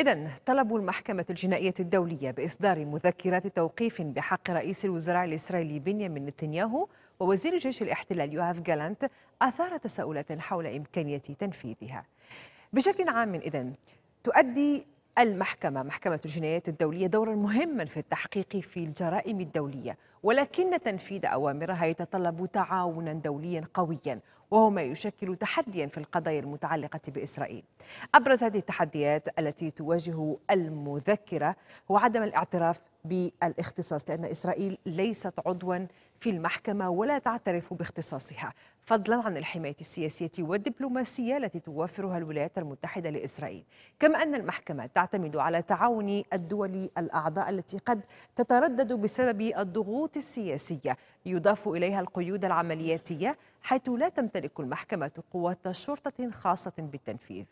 إذا طلب المحكمة الجنائية الدولية بإصدار مذكرات توقيف بحق رئيس الوزراء الإسرائيلي بنيامين نتنياهو ووزير جيش الاحتلال يوهاف جالانت أثار تساؤلات حول إمكانية تنفيذها بشكل عام إذا تؤدي المحكمة محكمة الجنايات الدولية دورا مهما في التحقيق في الجرائم الدولية ولكن تنفيذ أوامرها يتطلب تعاونا دوليا قويا وهو ما يشكل تحديا في القضايا المتعلقة بإسرائيل أبرز هذه التحديات التي تواجه المذكرة هو عدم الاعتراف بالاختصاص لأن إسرائيل ليست عضوا في المحكمة ولا تعترف باختصاصها فضلا عن الحماية السياسية والدبلوماسية التي توفرها الولايات المتحدة لإسرائيل كما أن المحكمة تعتمد على تعاون الدول الأعضاء التي قد تتردد بسبب الضغوط السياسية يضاف إليها القيود العملياتية حيث لا تمتلك المحكمة قوة شرطة خاصة بالتنفيذ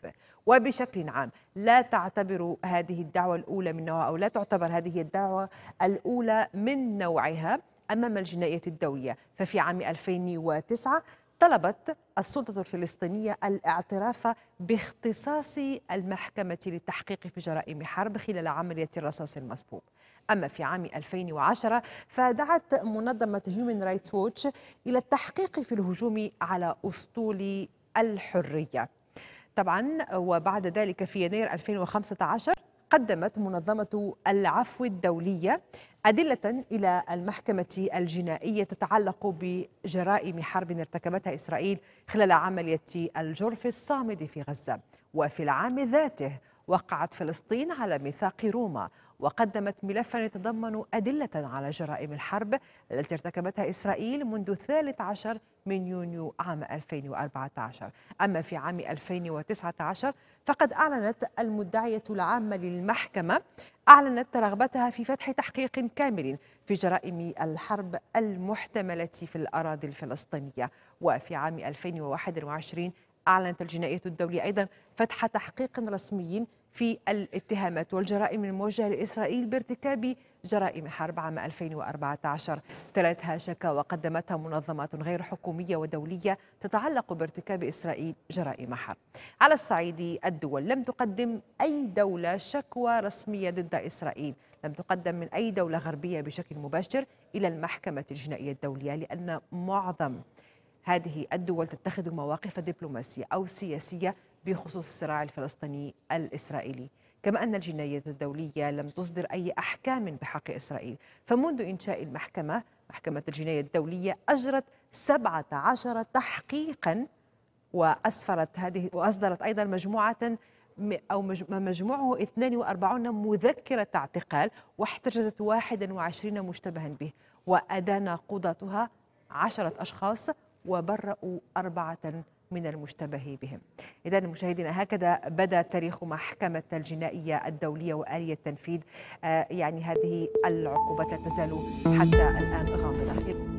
وبشكل عام لا تعتبر هذه الدعوة الأولى من نوعها أو لا تعتبر هذه الدعوة الأولى من نوعها أمام الجنائية الدولية ففي عام 2009 طلبت السلطة الفلسطينية الاعتراف باختصاص المحكمة للتحقيق في جرائم حرب خلال عملية الرصاص المسبوق أما في عام 2010 فدعت منظمة هيومن رايتس ووتش إلى التحقيق في الهجوم على أسطول الحرية طبعا وبعد ذلك في يناير 2015 قدمت منظمة العفو الدولية أدلة إلى المحكمة الجنائية تتعلق بجرائم حرب ارتكبتها إسرائيل خلال عملية الجرف الصامد في غزة وفي العام ذاته وقعت فلسطين على ميثاق روما وقدمت ملفا يتضمن أدلة على جرائم الحرب التي ارتكبتها إسرائيل منذ الثالث عشر من يونيو عام 2014 أما في عام 2019 فقد أعلنت المدعية العامة للمحكمة أعلنت رغبتها في فتح تحقيق كامل في جرائم الحرب المحتملة في الأراضي الفلسطينية وفي عام 2021 أعلنت الجنائية الدولية أيضا فتح تحقيق رسمي في الاتهامات والجرائم الموجهة لإسرائيل بارتكاب جرائم حرب عام 2014 تلتها شكاوى قدمتها منظمات غير حكومية ودولية تتعلق بارتكاب إسرائيل جرائم حرب على الصعيد الدول لم تقدم أي دولة شكوى رسمية ضد إسرائيل لم تقدم من أي دولة غربية بشكل مباشر إلى المحكمة الجنائية الدولية لأن معظم هذه الدول تتخذ مواقف دبلوماسية أو سياسية بخصوص الصراع الفلسطيني الإسرائيلي كما أن الجناية الدولية لم تصدر أي أحكام بحق إسرائيل فمنذ إنشاء المحكمة محكمة الجناية الدولية أجرت 17 تحقيقا وأسفرت هذه وأصدرت أيضا مجموعة أو ما مجموعه 42 مذكرة اعتقال واحتجزت 21 مشتبها به وأدان قضاتها عشرة أشخاص وبرأوا أربعة من المشتبه بهم إذا مشاهدينا هكذا بدا تاريخ محكمة الجنائية الدولية وآلية التنفيذ آه، يعني هذه العقوبات لا تزال حتى الآن غامضة